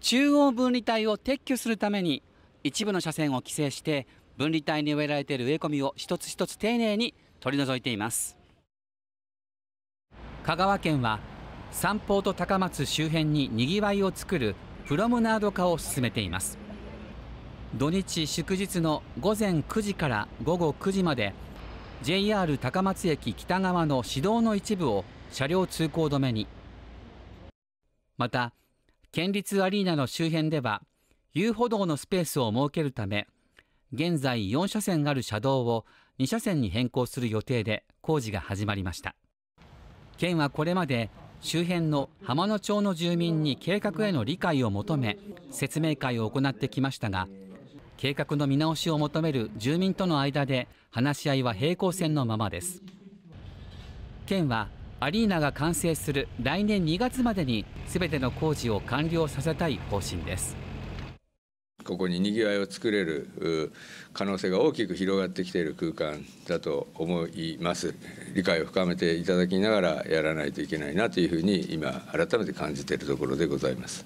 中央分離帯を撤去するために一部の車線を規制して分離帯に植えられている植え込みを一つ一つ丁寧に取り除いています香川県は三方と高松周辺ににぎわいを作るプロムナード化を進めています土日祝日の午前9時から午後9時まで JR 高松駅北側の市道の一部を車両通行止めにまた県立アリーナの周辺では遊歩道のスペースを設けるため現在4車線ある車道を2車線に変更する予定で工事が始まりました県はこれまで周辺の浜野町の住民に計画への理解を求め説明会を行ってきましたが計画の見直しを求める住民との間で話し合いは平行線のままです県はアリーナが完成する来年2月までに全ての工事を完了させたい方針ですここににぎわいを作れる可能性が大きく広がってきている空間だと思います理解を深めていただきながらやらないといけないなというふうに今改めて感じているところでございます